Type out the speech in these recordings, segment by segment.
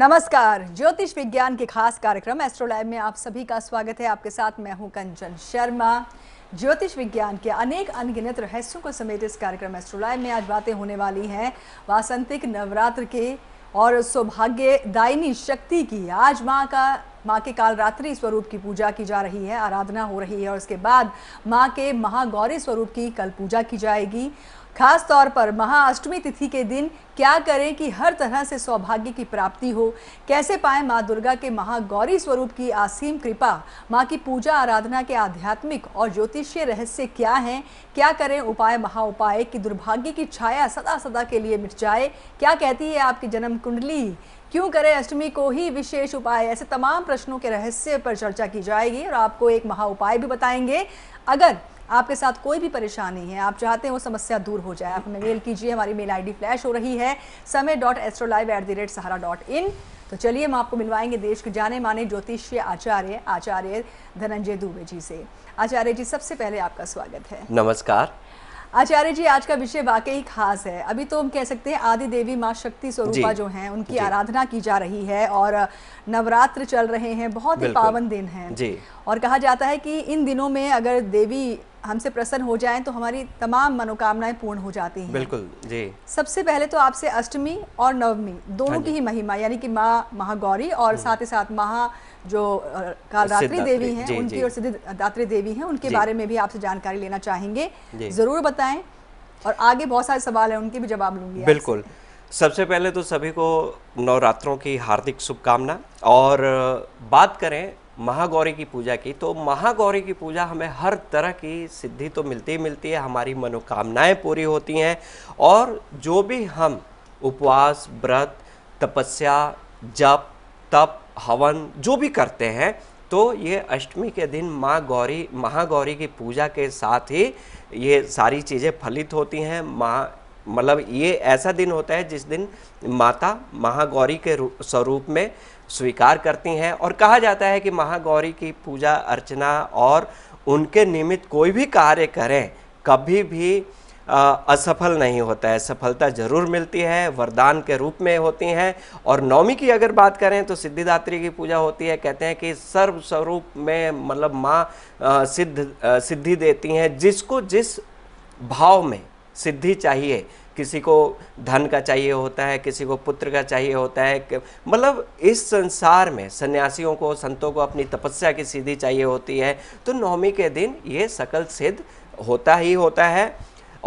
नमस्कार ज्योतिष विज्ञान के खास कार्यक्रम एस्ट्रोलाइव में आप सभी का स्वागत है आपके साथ मैं हूं कंचन शर्मा ज्योतिष विज्ञान के अनेक अनगिनत रहस्यों को समेत इस कार्यक्रम एस्ट्रोलाइव में आज बातें होने वाली हैं वासंतिक नवरात्र के और सौभाग्य दायनी शक्ति की आज माँ का मां के कालरात्रि स्वरूप की पूजा की जा रही है आराधना हो रही है और उसके बाद मां के महागौरी स्वरूप की कल पूजा की जाएगी खास तौर पर महाअष्टमी तिथि के दिन क्या करें कि हर तरह से सौभाग्य की प्राप्ति हो कैसे पाएं मां दुर्गा के महागौरी स्वरूप की असीम कृपा मां की पूजा आराधना के आध्यात्मिक और ज्योतिषीय रहस्य क्या हैं क्या करें उपाय महा उपाय कि दुर्भाग्य की छाया सदा सदा के लिए मिट जाए क्या कहती है आपकी जन्म कुंडली क्यों करें अष्टमी को ही विशेष उपाय ऐसे तमाम प्रश्नों के रहस्य पर चर्चा की जाएगी और आपको एक महा उपाय भी बताएंगे अगर आपके साथ कोई भी परेशानी है आप चाहते हैं वो समस्या दूर हो जाए आप हमें मेल कीजिए हमारी मेल आईडी फ्लैश हो रही है Samay dot astro live at the rate Sahara dot in तो चलिए हम आपको मिलवाएंगे देश के जाने माने ज्योतिष्य आचार्य आचार्य धनंजय दुबे जी से आचार्य जी सबसे पहले आपका स्वागत है नमस्कार आचार्य जी आज का विषय वाकई खास है अभी तो हम कह सकते हैं आदि देवी माँ शक्ति स्वरूपा जो हैं उनकी आराधना की जा रही है और नवरात्र चल रहे हैं बहुत ही पावन दिन है और कहा जाता है कि इन दिनों में अगर देवी हमसे प्रसन्न हो जाएं तो हमारी तमाम मनोकामनाएं पूर्ण हो जाती हैं बिल्कुल जी सबसे पहले तो आपसे अष्टमी और नवमी दोनों हाँ की ही महिमा यानी कि माँ महागौरी और हम्म। साथ ही साथ महा जो कालरात्रि देवी हैं उनकी जी, और सिद्धिदात्री देवी हैं उनके बारे में भी आपसे जानकारी लेना चाहेंगे ज़रूर बताएं और आगे बहुत सारे सवाल हैं उनके भी जवाब लूंगी बिल्कुल सबसे पहले तो सभी को नवरात्रों की हार्दिक शुभकामना और बात करें महागौरी की पूजा की तो महागौरी की पूजा हमें हर तरह की सिद्धि तो मिलती ही मिलती है हमारी मनोकामनाएं पूरी होती हैं और जो भी हम उपवास व्रत तपस्या जप तप हवन जो भी करते हैं तो ये अष्टमी के दिन माँ गौरी महागौरी की पूजा के साथ ही ये सारी चीज़ें फलित होती हैं माँ मतलब ये ऐसा दिन होता है जिस दिन माता महागौरी के स्वरूप में स्वीकार करती हैं और कहा जाता है कि महागौरी की पूजा अर्चना और उनके निमित्त कोई भी कार्य करें कभी भी असफल नहीं होता है सफलता जरूर मिलती है वरदान के रूप में होती हैं और नवमी की अगर बात करें तो सिद्धिदात्री की पूजा होती है कहते हैं कि सर्व स्वरूप में मतलब माँ सिद्ध सिद्धि देती हैं जिसको जिस भाव में सिद्धि चाहिए किसी को धन का चाहिए होता है किसी को पुत्र का चाहिए होता है मतलब इस संसार में सन्यासियों को संतों को अपनी तपस्या की सीधी चाहिए होती है तो नवमी के दिन ये सकल सिद्ध होता ही होता है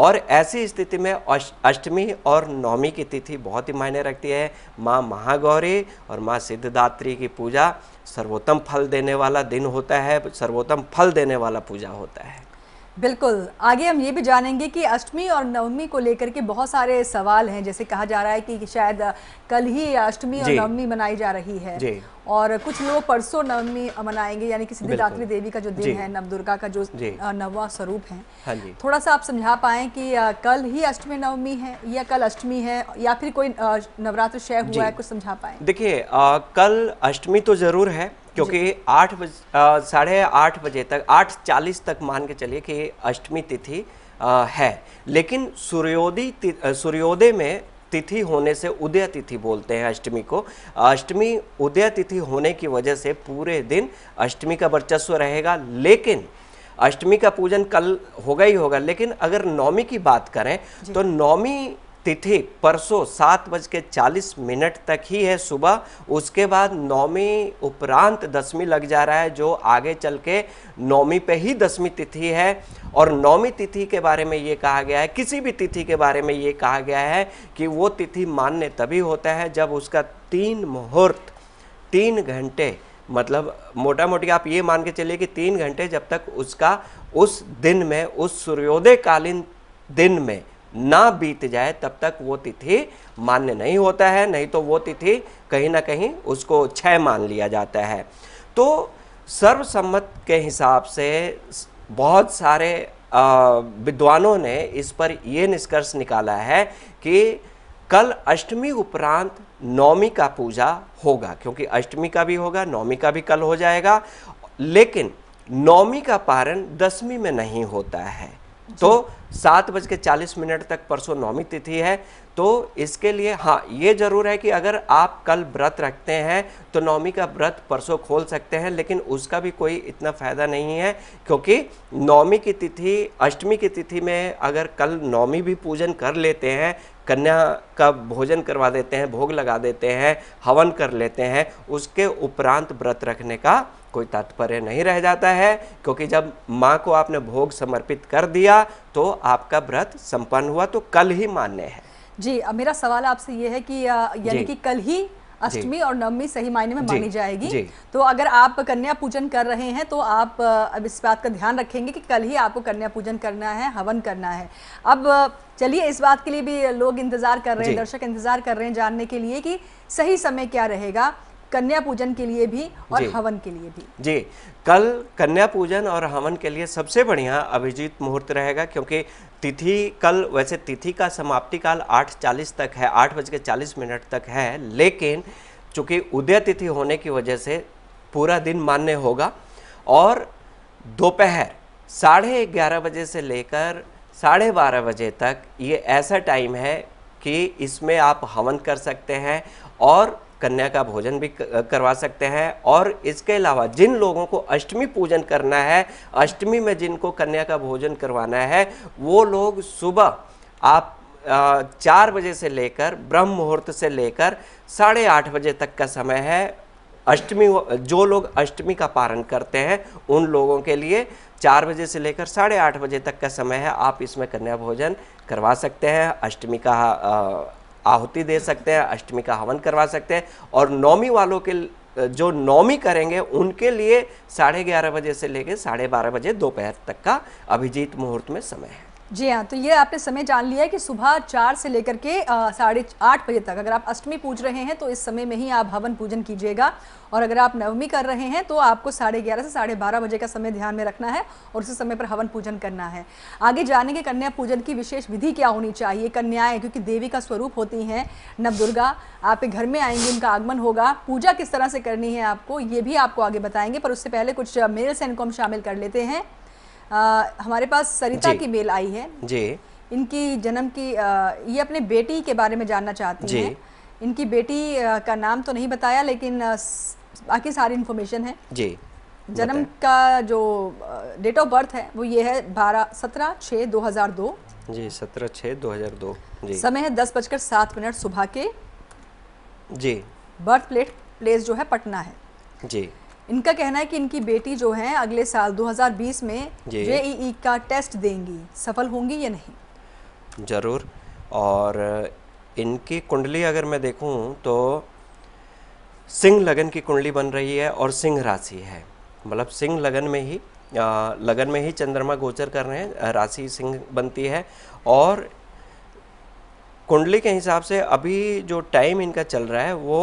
और ऐसी स्थिति में अष्टमी और नवमी की तिथि बहुत ही मायने रखती है माँ महागौरी और माँ सिद्धदात्री की पूजा सर्वोत्तम फल देने वाला दिन होता है सर्वोत्तम फल देने वाला पूजा होता है बिल्कुल आगे हम ये भी जानेंगे कि अष्टमी और नवमी को लेकर के बहुत सारे सवाल हैं जैसे कहा जा रहा है कि शायद कल ही अष्टमी और नवमी मनाई जा रही है और कुछ लोग परसों नवमी मनाएंगे यानी कि सिद्धिदात्री देवी का जो दिन है नव दुर्गा का जो नवा स्वरूप है हाँ थोड़ा सा आप समझा पाए कि कल ही अष्टमी नवमी है या कल अष्टमी है या फिर कोई नवरात्र शय हुआ है कुछ समझा पाए देखिये कल अष्टमी तो जरूर है क्योंकि आठ बज साढ़े आठ बजे तक आठ चालीस तक मान के चलिए कि अष्टमी तिथि है लेकिन सूर्योदय सूर्योदय में तिथि होने से उदय तिथि बोलते हैं अष्टमी को अष्टमी उदय तिथि होने की वजह से पूरे दिन अष्टमी का वर्चस्व रहेगा लेकिन अष्टमी का पूजन कल होगा ही होगा लेकिन अगर नौमी की बात करें तो नौमी तिथि परसों सात बज के चालीस मिनट तक ही है सुबह उसके बाद नौमी उपरांत दसवीं लग जा रहा है जो आगे चल के नौमी पे ही दसवीं तिथि है और नौमी तिथि के बारे में ये कहा गया है किसी भी तिथि के बारे में ये कहा गया है कि वो तिथि मान्य तभी होता है जब उसका तीन मुहूर्त तीन घंटे मतलब मोटा मोटी आप ये मान के चलिए कि तीन घंटे जब तक उसका उस दिन में उस सूर्योदयकालीन दिन में ना बीत जाए तब तक वो तिथि मान्य नहीं होता है नहीं तो वो तिथि कहीं ना कहीं उसको क्षय मान लिया जाता है तो सर्वसम्मत के हिसाब से बहुत सारे विद्वानों ने इस पर यह निष्कर्ष निकाला है कि कल अष्टमी उपरांत नौमी का पूजा होगा क्योंकि अष्टमी का भी होगा नौमी का भी कल हो जाएगा लेकिन नौमी का पारण दसवीं में नहीं होता है तो सात बज के चालीस मिनट तक परसों नौमी तिथि है तो इसके लिए हाँ ये ज़रूर है कि अगर आप कल व्रत रखते हैं तो नौमी का व्रत परसों खोल सकते हैं लेकिन उसका भी कोई इतना फ़ायदा नहीं है क्योंकि नौमी की तिथि अष्टमी की तिथि में अगर कल नौमी भी पूजन कर लेते हैं कन्या का भोजन करवा देते हैं भोग लगा देते हैं हवन कर लेते हैं उसके उपरांत व्रत रखने का कोई तात्पर्य नहीं रह जाता है क्योंकि जब माँ को आपने भोग समर्पित कर दिया तो आपका व्रत संपन्न हुआ तो कल ही मान्य है जी मेरा सवाल आपसे ये है कि यानी कि कल ही अष्टमी और नवमी सही मायने में मानी जाएगी तो अगर आप कन्या पूजन कर रहे हैं तो आप अब इस बात का ध्यान रखेंगे कि कल ही आपको कन्या पूजन करना है हवन करना है अब चलिए इस बात के लिए भी लोग इंतजार कर रहे हैं दर्शक इंतजार कर रहे हैं जानने के लिए कि सही समय क्या रहेगा कन्या पूजन के लिए भी और हवन के लिए भी जी कल कन्या पूजन और हवन के लिए सबसे बढ़िया अभिजीत मुहूर्त रहेगा क्योंकि तिथि कल वैसे तिथि का समाप्ति काल आठ चालीस तक है आठ बज के चालीस मिनट तक है लेकिन चूँकि उदय तिथि होने की वजह से पूरा दिन मान्य होगा और दोपहर साढ़े ग्यारह बजे से लेकर साढ़े बारह बजे तक ये ऐसा टाइम है कि इसमें आप हवन कर सकते हैं और कन्या का भोजन भी करवा सकते हैं और इसके अलावा जिन लोगों को अष्टमी पूजन करना है अष्टमी में जिनको कन्या का भोजन करवाना है वो लोग सुबह आप चार बजे से लेकर ब्रह्म मुहूर्त से लेकर साढ़े आठ बजे तक का समय है अष्टमी जो लोग अष्टमी का पारण करते हैं उन लोगों के लिए चार बजे से लेकर साढ़े आठ बजे तक का समय है आप इसमें कन्या भोजन करवा सकते हैं अष्टमी का आहुति दे सकते हैं अष्टमी का हवन करवा सकते हैं और नौमी वालों के जो नौमी करेंगे उनके लिए साढ़े ग्यारह बजे से लेकर साढ़े बारह बजे दोपहर तक का अभिजीत मुहूर्त में समय है जी हाँ तो ये आपने समय जान लिया है कि सुबह चार से लेकर के साढ़े आठ बजे तक अगर आप अष्टमी पूज रहे हैं तो इस समय में ही आप हवन पूजन कीजिएगा और अगर आप नवमी कर रहे हैं तो आपको साढ़े ग्यारह से साढ़े बारह बजे का समय ध्यान में रखना है और उसी समय पर हवन पूजन करना है आगे जाने के कन्या पूजन की विशेष विधि क्या होनी चाहिए कन्याएं क्योंकि देवी का स्वरूप होती हैं नवदुर्गा आपके घर में आएंगे उनका आगमन होगा पूजा किस तरह से करनी है आपको ये भी आपको आगे बताएंगे पर उससे पहले कुछ मेल्स एंड को हम शामिल कर लेते हैं आ, हमारे पास सरिता की मेल आई है जी इनकी जन्म की आ, ये अपने बेटी के बारे में जानना चाहती हैं इनकी बेटी आ, का नाम तो नहीं बताया लेकिन बाकी सारी इन्फॉर्मेशन है जी जन्म का जो डेट ऑफ बर्थ है वो ये है बारह सत्रह छः दो हज़ार दो जी सत्रह छः दो हज़ार दो जी समय है दस बजकर सात मिनट सुबह के जी बर्थ प्लेट प्लेस जो है पटना है जी इनका कहना है कि इनकी बेटी जो है अगले साल 2020 में जेईई का टेस्ट देंगी सफल होंगी या नहीं ज़रूर और इनकी कुंडली अगर मैं देखूं तो सिंह लगन की कुंडली बन रही है और सिंह राशि है मतलब सिंह लगन में ही आ, लगन में ही चंद्रमा गोचर कर रहे हैं राशि सिंह बनती है और कुंडली के हिसाब से अभी जो टाइम इनका चल रहा है वो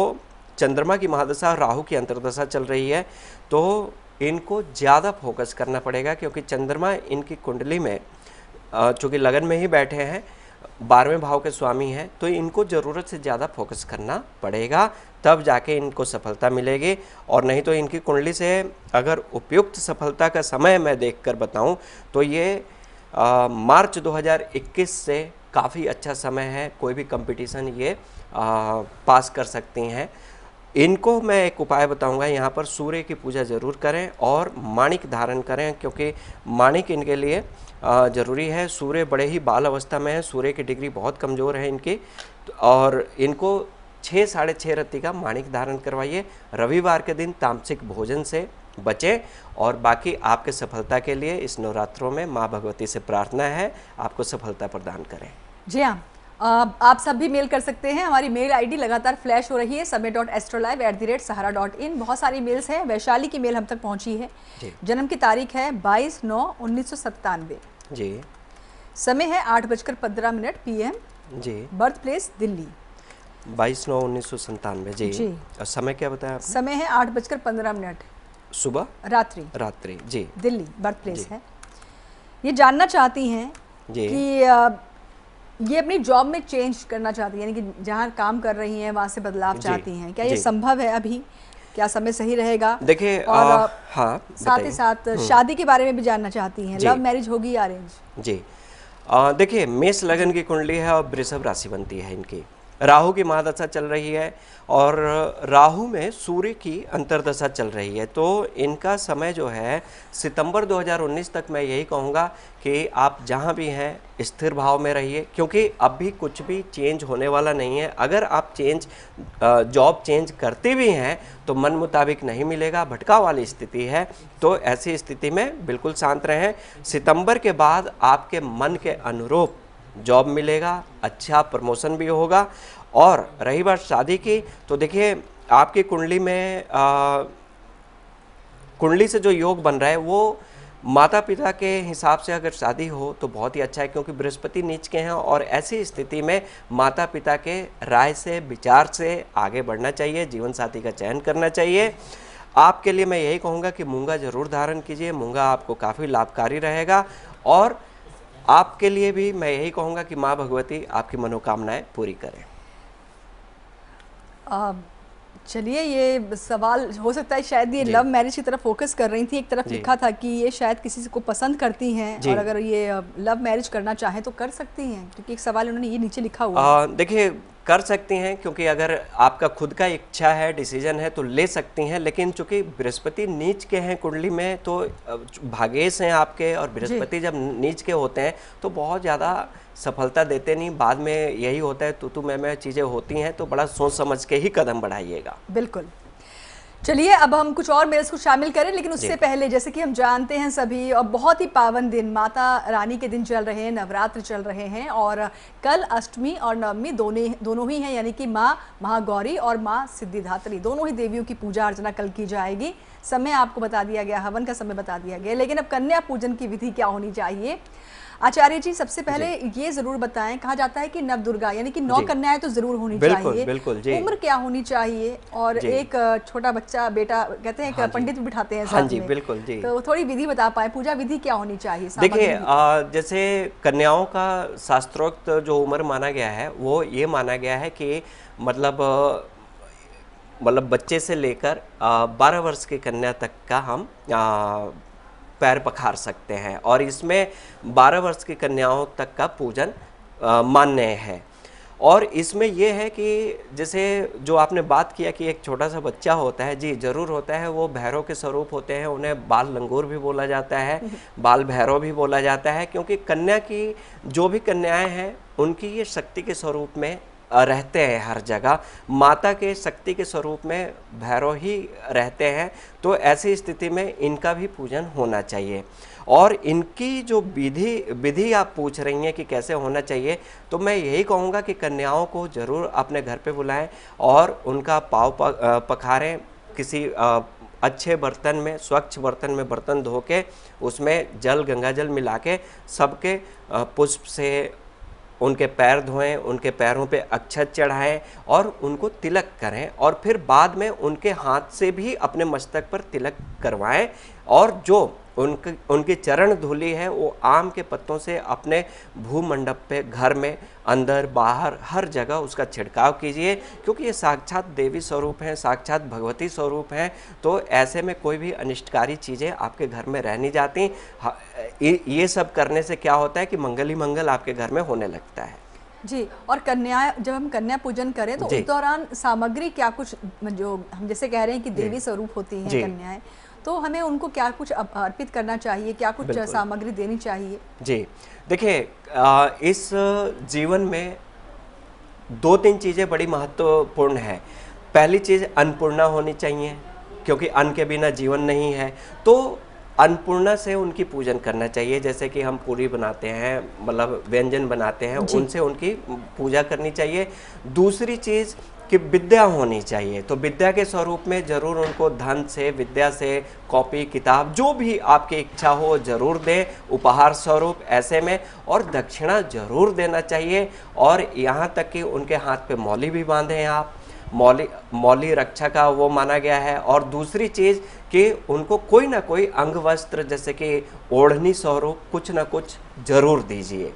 चंद्रमा की महादशा राहु की अंतर्दशा चल रही है तो इनको ज़्यादा फोकस करना पड़ेगा क्योंकि चंद्रमा इनकी कुंडली में चूँकि लगन में ही बैठे हैं बारहवें भाव के स्वामी हैं तो इनको ज़रूरत से ज़्यादा फोकस करना पड़ेगा तब जाके इनको सफलता मिलेगी और नहीं तो इनकी कुंडली से अगर उपयुक्त सफलता का समय मैं देख कर बताऊँ तो ये आ, मार्च 2021 से काफ़ी अच्छा समय है कोई भी कंपटीशन ये आ, पास कर सकती हैं इनको मैं एक उपाय बताऊंगा यहाँ पर सूर्य की पूजा ज़रूर करें और माणिक धारण करें क्योंकि माणिक इनके लिए ज़रूरी है सूर्य बड़े ही बाल अवस्था में है सूर्य की डिग्री बहुत कमज़ोर है इनकी और इनको छः साढ़े छः रत्ती का माणिक धारण करवाइए रविवार के दिन तामसिक भोजन से बचें और बाकी आपके सफलता के लिए इस नवरात्रों में माँ भगवती से प्रार्थना है आपको सफलता प्रदान करें जी हाँ आप सब भी मेल कर सकते हैं हमारी मेल आईडी लगातार फ्लैश हो रही है Samay dot astro live at the rate Sahara dot in बहुत सारी मेल्स हैं वैशाली की मेल हम तक पहुंची है जन्म की तारीख है 22 नौ उन्नीस जी समय है आठ बजकर पंद्रह minute PM ji birth place Delhi 22 नौ उन्नीस सौ संतानवे जी जी और समय क्या बताया आपने? समय है आठ बजकर पंद्रह मिनट सुबह रात्रि रात्रि जी दिल्ली बर्थ प्लेस है ये जानना चाहती हैं कि ये अपनी जॉब में चेंज करना चाहती है यानी कि जहाँ काम कर रही हैं वहाँ से बदलाव चाहती हैं क्या ये संभव है अभी क्या समय सही रहेगा देखिए और हाँ साथ ही साथ हम्म। शादी के बारे में भी जानना चाहती हैं लव मैरिज होगी अरेंज जी देखिए मेष लगन की कुंडली है और वृषभ राशि बनती है इनकी राहु की महादशा चल रही है और राहु में सूर्य की अंतरदशा चल रही है तो इनका समय जो है सितंबर 2019 तक मैं यही कहूँगा कि आप जहाँ भी हैं स्थिर भाव में रहिए क्योंकि अब भी कुछ भी चेंज होने वाला नहीं है अगर आप चेंज जॉब चेंज करते भी हैं तो मन मुताबिक नहीं मिलेगा भटका वाली स्थिति है तो ऐसी स्थिति में बिल्कुल शांत रहें सितंबर के बाद आपके मन के अनुरूप जॉब मिलेगा अच्छा प्रमोशन भी होगा और रही बात शादी की तो देखिए आपकी कुंडली में कुंडली से जो योग बन रहा है वो माता पिता के हिसाब से अगर शादी हो तो बहुत ही अच्छा है क्योंकि बृहस्पति नीच के हैं और ऐसी स्थिति में माता पिता के राय से विचार से आगे बढ़ना चाहिए जीवन साथी का चयन करना चाहिए आपके लिए मैं यही कहूँगा कि मूंगा ज़रूर धारण कीजिए मूंगा आपको काफ़ी लाभकारी रहेगा और आपके लिए भी मैं यही कहूँगा कि माँ भगवती आपकी मनोकामनाएं पूरी करें um, चलिए ये सवाल हो सकता है शायद ये लव मैरिज की तरफ फोकस कर रही थी एक तरफ लिखा था कि ये शायद किसी को पसंद करती हैं और अगर ये लव मैरिज करना चाहें तो कर सकती हैं क्योंकि एक सवाल उन्होंने ये नीचे लिखा हुआ है देखिए कर सकती हैं क्योंकि अगर आपका खुद का इच्छा है डिसीजन है तो ले सकती हैं लेकिन चूंकि बृहस्पति नीच के हैं कुंडली में तो भागेश हैं आपके और बृहस्पति जब नीच के होते हैं तो बहुत ज़्यादा सफलता देते नहीं बाद में यही होता है तो तू मैं मैं चीज़ें होती हैं तो बड़ा सोच समझ के ही कदम बढ़ाइएगा बिल्कुल चलिए अब हम कुछ और मेल्स को शामिल करें लेकिन उससे पहले जैसे कि हम जानते हैं सभी और बहुत ही पावन दिन माता रानी के दिन चल रहे हैं नवरात्र चल रहे हैं और कल अष्टमी और नवमी दोनों दोनों ही हैं यानी कि माँ महागौरी और माँ सिद्धिधात्री दोनों ही देवियों की पूजा अर्चना कल की जाएगी समय आपको बता दिया गया हवन का समय बता दिया गया लेकिन अब कन्या पूजन की विधि क्या होनी चाहिए आचार्य जी सबसे पहले जी। ये जरूर बताएं कहा जाता है कि नव दुर्गा यानी कि नौ कन्या है तो जरूर होनी बिल्कुल, चाहिए बिल्कुल जी उम्र क्या होनी चाहिए और एक छोटा बच्चा बेटा कहते हैं हाँ पंडित बिठाते हैं हाँ जी बिल्कुल जी तो थोड़ी विधि बता पाए पूजा विधि क्या होनी चाहिए देखिए जैसे कन्याओं का शास्त्रोक्त जो उम्र माना गया है वो ये माना गया है की मतलब मतलब बच्चे से लेकर बारह वर्ष की कन्या तक का हम पैर पखार सकते हैं और इसमें 12 वर्ष की कन्याओं तक का पूजन मान्य है और इसमें यह है कि जैसे जो आपने बात किया कि एक छोटा सा बच्चा होता है जी ज़रूर होता है वो भैरव के स्वरूप होते हैं उन्हें बाल लंगूर भी बोला जाता है बाल भैरव भी बोला जाता है क्योंकि कन्या की जो भी कन्याएं हैं उनकी ये शक्ति के स्वरूप में रहते हैं हर जगह माता के शक्ति के स्वरूप में भैरव ही रहते हैं तो ऐसी स्थिति में इनका भी पूजन होना चाहिए और इनकी जो विधि विधि आप पूछ रही हैं कि कैसे होना चाहिए तो मैं यही कहूँगा कि कन्याओं को ज़रूर अपने घर पे बुलाएं और उनका पाव पखारें किसी अच्छे बर्तन में स्वच्छ बर्तन में बर्तन धो के उसमें जल गंगा जल मिला के सबके पुष्प से उनके पैर धोएं उनके पैरों पे अक्षत चढ़ाएं और उनको तिलक करें और फिर बाद में उनके हाथ से भी अपने मस्तक पर तिलक करवाएं और जो उनके उनकी चरण धूली है वो आम के पत्तों से अपने भूमंडप पे घर में अंदर बाहर हर जगह उसका छिड़काव कीजिए क्योंकि ये साक्षात देवी स्वरूप हैं साक्षात भगवती स्वरूप हैं तो ऐसे में कोई भी अनिष्टकारी चीज़ें आपके घर में रह नहीं जाती हाँ, ये सब करने से क्या होता है कि मंगल ही मंगल आपके घर में होने लगता है जी और कन्या जब हम कन्या पूजन करें तो उस दौरान सामग्री क्या कुछ जो हम जैसे कह रहे हैं कि देवी स्वरूप होती हैं कन्याएं है, तो हमें उनको क्या कुछ अर्पित करना चाहिए क्या कुछ सामग्री देनी चाहिए जी देखिए इस जीवन में दो तीन चीज़ें बड़ी महत्वपूर्ण है पहली चीज़ अन्नपूर्णा होनी चाहिए क्योंकि अन्न के बिना जीवन नहीं है तो अन्नपूर्णा से उनकी पूजन करना चाहिए जैसे कि हम पूरी बनाते हैं मतलब व्यंजन बनाते हैं उनसे उनकी पूजा करनी चाहिए दूसरी चीज़ कि विद्या होनी चाहिए तो विद्या के स्वरूप में जरूर उनको धन से विद्या से कॉपी किताब जो भी आपकी इच्छा हो जरूर दें उपहार स्वरूप ऐसे में और दक्षिणा जरूर देना चाहिए और यहाँ तक कि उनके हाथ पे मौली भी बांधें आप मौलिक मौली रक्षा का वो माना गया है और दूसरी चीज़ कि उनको कोई ना कोई अंग वस्त्र जैसे कि ओढ़नी स्वरूप कुछ ना कुछ जरूर दीजिए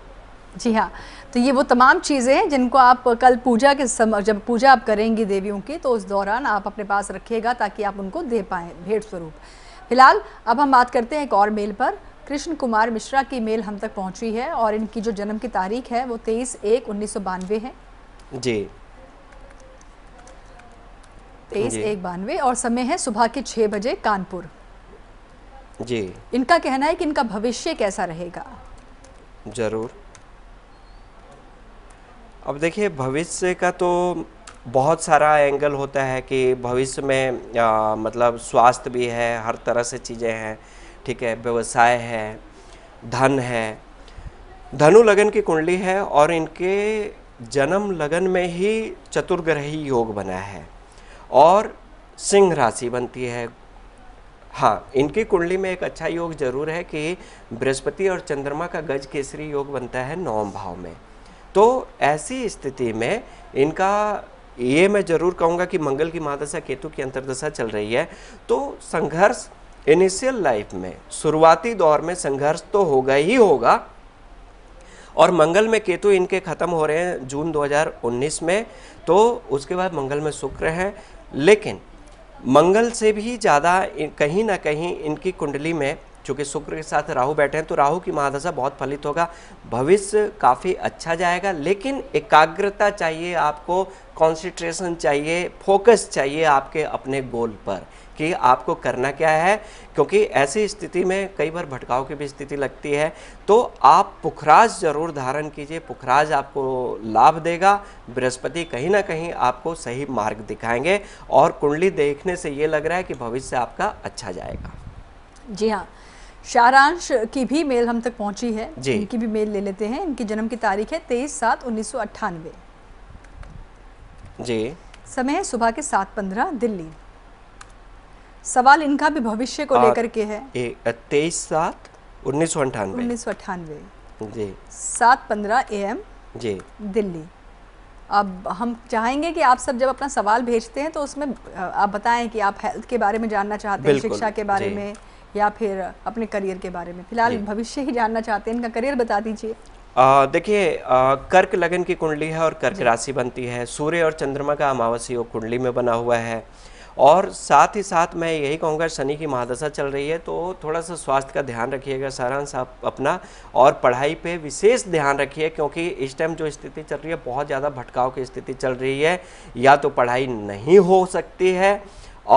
जी हाँ तो ये वो तमाम चीज़ें हैं जिनको आप कल पूजा के समय जब पूजा आप करेंगी देवियों की तो उस दौरान आप अपने पास रखिएगा ताकि आप उनको दे पाएँ भेंट स्वरूप फिलहाल अब हम बात करते हैं एक और मेल पर कृष्ण कुमार मिश्रा की मेल हम तक पहुंची है और इनकी जो जन्म की तारीख है वो तेईस एक उन्नीस है जी तेईस एक बानवे और समय है सुबह के छह बजे कानपुर जी इनका कहना है कि इनका भविष्य कैसा रहेगा जरूर अब देखिए भविष्य का तो बहुत सारा एंगल होता है कि भविष्य में आ, मतलब स्वास्थ्य भी है हर तरह से चीज़ें हैं ठीक है व्यवसाय है धन है धनु लगन की कुंडली है और इनके जन्म लगन में ही चतुर्ग्रही योग बना है और सिंह राशि बनती है हाँ इनकी कुंडली में एक अच्छा योग जरूर है कि बृहस्पति और चंद्रमा का गज केसरी योग बनता है नवम भाव में तो ऐसी स्थिति में इनका ये मैं ज़रूर कहूँगा कि मंगल की महादशा केतु की अंतर्दशा चल रही है तो संघर्ष इनिशियल लाइफ में शुरुआती दौर में संघर्ष तो होगा ही होगा और मंगल में केतु इनके ख़त्म हो रहे हैं जून 2019 में तो उसके बाद मंगल में शुक्र हैं लेकिन मंगल से भी ज़्यादा कहीं ना कहीं इनकी कुंडली में चूँकि शुक्र के साथ राहु बैठे हैं तो राहु की महादशा बहुत फलित होगा भविष्य काफ़ी अच्छा जाएगा लेकिन एकाग्रता चाहिए आपको कॉन्सेंट्रेशन चाहिए फोकस चाहिए आपके अपने गोल पर कि आपको करना क्या है क्योंकि ऐसी स्थिति में कई बार भटकाव की भी स्थिति लगती है तो आप पुखराज जरूर धारण कीजिए पुखराज आपको लाभ देगा बृहस्पति कहीं ना कहीं आपको सही मार्ग दिखाएंगे और कुंडली देखने से ये लग रहा है कि भविष्य आपका अच्छा जाएगा जी हाँ सारांश की भी मेल हम तक पहुंची है जी इनकी भी मेल ले लेते हैं इनकी जन्म की तारीख है तेईस सात उन्नीस सौ अट्ठानवे जी समय है सुबह के सात पंद्रह दिल्ली सवाल इनका भी भविष्य को लेकर के है तेईस सात उन्नीस सौ अंठानवे उन्नीस सौ अठानवे जी सात पंद्रह ए एम जी दिल्ली अब हम चाहेंगे कि आप सब जब अपना सवाल भेजते हैं तो उसमें आप बताएं कि आप हेल्थ के बारे में जानना चाहते हैं शिक्षा के बारे में या फिर अपने करियर के बारे में फिलहाल भविष्य ही जानना चाहते हैं इनका करियर बता दीजिए देखिए कर्क लगन की कुंडली है और कर्क राशि बनती है सूर्य और चंद्रमा का अमावस्या कुंडली में बना हुआ है और साथ ही साथ मैं यही कहूँगा शनि की महादशा चल रही है तो थोड़ा सा स्वास्थ्य का ध्यान रखिएगा सारांश आप अपना और पढ़ाई पे विशेष ध्यान रखिए क्योंकि इस टाइम जो स्थिति चल रही है बहुत ज़्यादा भटकाव की स्थिति चल रही है या तो पढ़ाई नहीं हो सकती है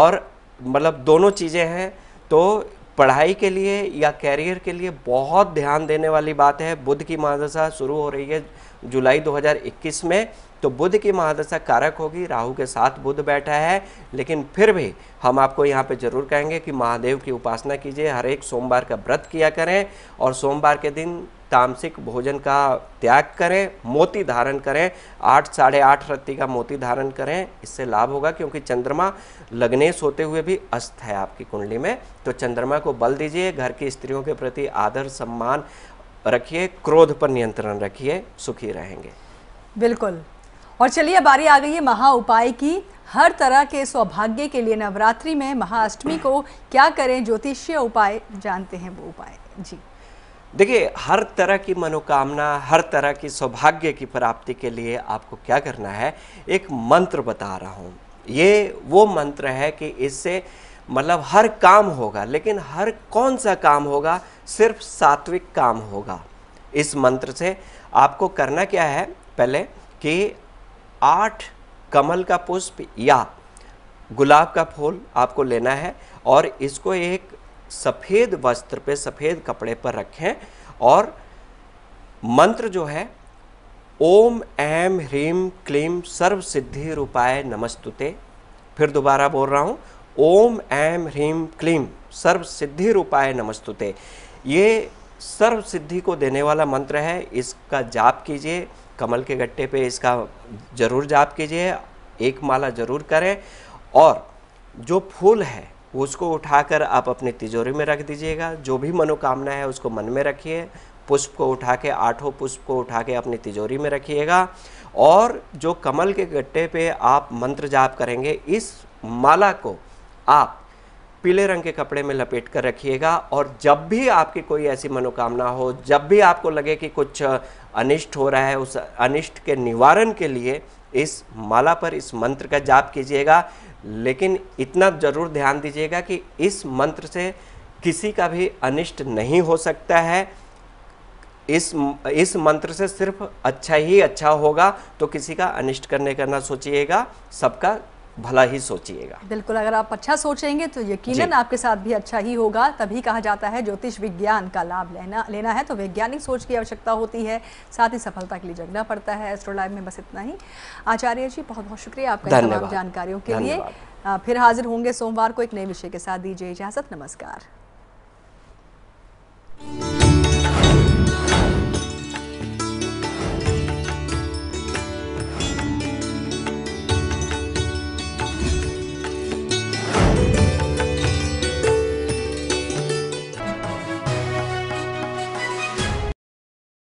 और मतलब दोनों चीज़ें हैं तो पढ़ाई के लिए या कैरियर के लिए बहुत ध्यान देने वाली बात है बुद्ध की महादशा शुरू हो रही है जुलाई 2021 में तो बुद्ध की महादशा कारक होगी राहु के साथ बुद्ध बैठा है लेकिन फिर भी हम आपको यहाँ पे जरूर कहेंगे कि महादेव की उपासना कीजिए हर एक सोमवार का व्रत किया करें और सोमवार के दिन तामसिक भोजन का त्याग करें मोती धारण करें आठ साढ़े आठ रत्ती का मोती धारण करें इससे लाभ होगा क्योंकि चंद्रमा लग्नेश होते हुए भी अस्त है आपकी कुंडली में तो चंद्रमा को बल दीजिए घर की स्त्रियों के प्रति आदर सम्मान रखिए क्रोध पर नियंत्रण रखिए सुखी रहेंगे बिल्कुल और चलिए अब बारी आ गई है महा उपाय की हर तरह के सौभाग्य के लिए नवरात्रि में महाअष्टमी को क्या करें ज्योतिषीय उपाय जानते हैं वो उपाय जी देखिए हर तरह की मनोकामना हर तरह की सौभाग्य की प्राप्ति के लिए आपको क्या करना है एक मंत्र बता रहा हूँ ये वो मंत्र है कि इससे मतलब हर काम होगा लेकिन हर कौन सा काम होगा सिर्फ सात्विक काम होगा इस मंत्र से आपको करना क्या है पहले कि आठ कमल का पुष्प या गुलाब का फूल आपको लेना है और इसको एक सफ़ेद वस्त्र पे सफ़ेद कपड़े पर रखें और मंत्र जो है ओम ऐम ह्रीम क्लीम सर्व सिद्धि रूपाय नमस्तुते फिर दोबारा बोल रहा हूँ ओम ऐम ह्रीम क्लीम सर्व सिद्धि रूपाय नमस्तुते ये सर्व सिद्धि को देने वाला मंत्र है इसका जाप कीजिए कमल के गट्टे पे इसका ज़रूर जाप कीजिए एक माला ज़रूर करें और जो फूल है उसको उठाकर आप अपनी तिजोरी में रख दीजिएगा जो भी मनोकामना है उसको मन में रखिए पुष्प को उठा के आठों पुष्प को उठा के अपनी तिजोरी में रखिएगा और जो कमल के गट्टे पे आप मंत्र जाप करेंगे इस माला को आप पीले रंग के कपड़े में लपेट कर रखिएगा और जब भी आपकी कोई ऐसी मनोकामना हो जब भी आपको लगे कि कुछ अनिष्ट हो रहा है उस अनिष्ट के निवारण के लिए इस माला पर इस मंत्र का जाप कीजिएगा लेकिन इतना ज़रूर ध्यान दीजिएगा कि इस मंत्र से किसी का भी अनिष्ट नहीं हो सकता है इस इस मंत्र से सिर्फ अच्छा ही अच्छा होगा तो किसी का अनिष्ट करने का ना सोचिएगा सबका भला ही सोचिएगा बिल्कुल अगर आप अच्छा सोचेंगे तो यकीनन आपके साथ भी अच्छा ही होगा तभी कहा जाता है ज्योतिष विज्ञान का लाभ लेना लेना है तो वैज्ञानिक सोच की आवश्यकता होती है साथ ही सफलता के लिए जगना पड़ता है एस्ट्रो लाइव में बस इतना ही आचार्य जी बहुत बहुत शुक्रिया आपका जानकारियों के लिए फिर हाजिर होंगे सोमवार को एक नए विषय के साथ दीजिए इजाजत नमस्कार